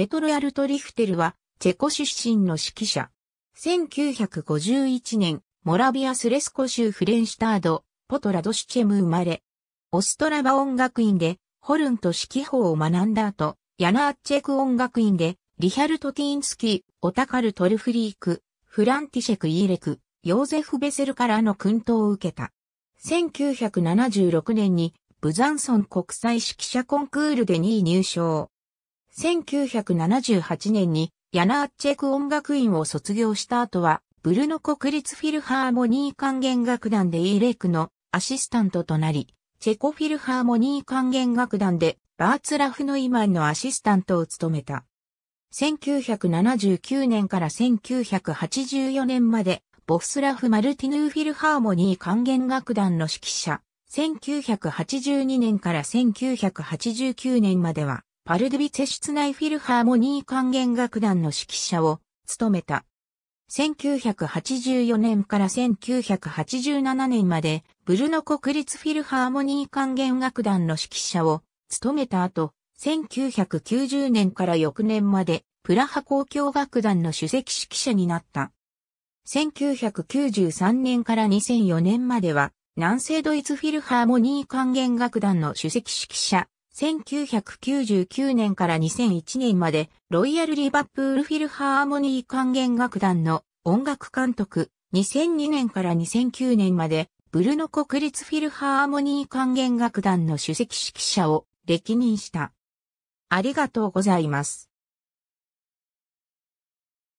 ペトロ・アルト・リフテルは、チェコ出身の指揮者。1951年、モラビアスレスコ州フレンシュタード、ポトラドシチェム生まれ。オストラバ音楽院で、ホルンと指揮法を学んだ後、ヤナーチェク音楽院で、リヒャルト・ティンスキー、オタカル・トルフリーク、フランティシェク・イーレク、ヨーゼフ・ベセルからの訓導を受けた。1976年に、ブザンソン国際指揮者コンクールで2位入賞。1978年にヤナーチェク音楽院を卒業した後は、ブルノ国立フィルハーモニー管弦楽団でイーレイクのアシスタントとなり、チェコフィルハーモニー管弦楽団でバーツラフのイマンのアシスタントを務めた。1979年から1984年まで、ボスラフ・マルティヌーフィルハーモニー管弦楽団の指揮者、1982年から1989年までは、パルドビツェ室内フィルハーモニー管弦楽団の指揮者を務めた。1984年から1987年まで、ブルノ国立フィルハーモニー管弦楽団の指揮者を務めた後、1990年から翌年まで、プラハ交響楽団の首席指揮者になった。1993年から2004年までは、南西ドイツフィルハーモニー管弦楽団の首席指揮者1999年から2001年まで、ロイヤル・リバプール・フィルハーモニー管弦楽団の音楽監督、2002年から2009年まで、ブルノ国立フィルハーモニー管弦楽団の首席指揮者を歴任した。ありがとうございます。